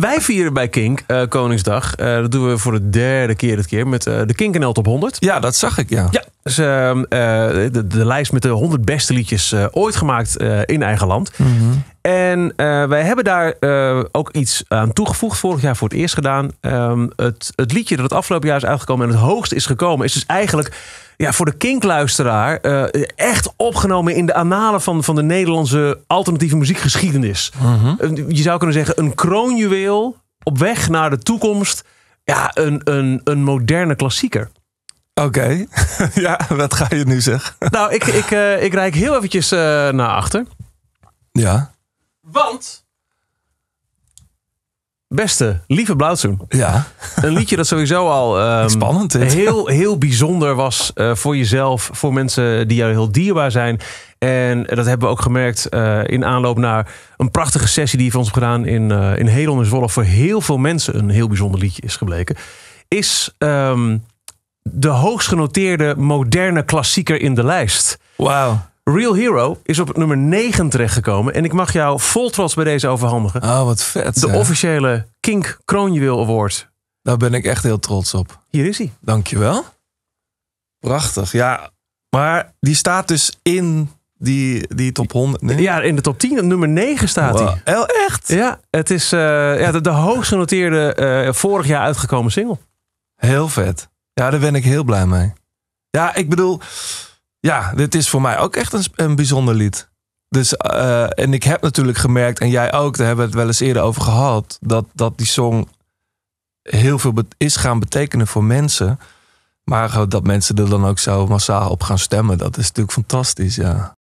Wij vieren bij Kink eh, Koningsdag. Eh, dat doen we voor de derde keer dit keer met eh, de Kink NL Top 100. Ja, dat zag ik, ja. Ja, dus, ehm, de, de, lijst met de 100 beste liedjes ooit gemaakt in eigen land. Mhm. En eh, wij hebben daar eh, ook iets aan toegevoegd. Vorig jaar voor het eerst gedaan. Ehm, het, het, liedje dat het afgelopen jaar is uitgekomen en het hoogst is gekomen, is dus eigenlijk ja, voor de kinkluisteraar eh, echt opgenomen in de analen van, van de Nederlandse alternatieve muziekgeschiedenis. Mhm. Je zou kunnen zeggen, een kroonjuweel op weg naar de toekomst. Ja, een, een, een moderne klassieker. Oké, ja, wat ga je nu zeggen? Nou, ik, ik, ik rijk heel eventjes naar achter. Ja. Want. Beste, lieve Blauwzoen. Ja. Een liedje dat sowieso al ehm, Spannend, heel, heel bijzonder was eh, voor jezelf, voor mensen die jou heel dierbaar zijn. En dat hebben we ook gemerkt eh, in aanloop naar een prachtige sessie die heeft ons gedaan in, uh, in Hedel en Zwolle. Voor heel veel mensen een heel bijzonder liedje is gebleken. Is ehm, de hoogst genoteerde moderne klassieker in de lijst. Wauw. Real Hero is op nummer 9 terechtgekomen. En ik mag jou vol trots bij deze overhandigen. Oh, wat vet. De officiële Kink Kroonjuweel Award. Daar ben ik echt heel trots op. Hier is hij. Dankjewel. Prachtig, ja. Maar die staat dus in die, die top 100. Ja, in de top 10, nummer 9 staat hij. Oh, echt? Ja, het is eh, ja, de, hoogst genoteerde eh, vorig jaar uitgekomen single. Heel vet. Ja, daar ben ik heel blij mee. Ja, ik bedoel, ja, dit is voor mij ook echt een, een bijzonder lied. Dus, eh, en ik heb natuurlijk gemerkt, en jij ook, daar hebben we het wel eens eerder over gehad, dat, dat die song heel veel is gaan betekenen voor mensen. Maar dat mensen er dan ook zo massaal op gaan stemmen, dat is natuurlijk fantastisch, ja.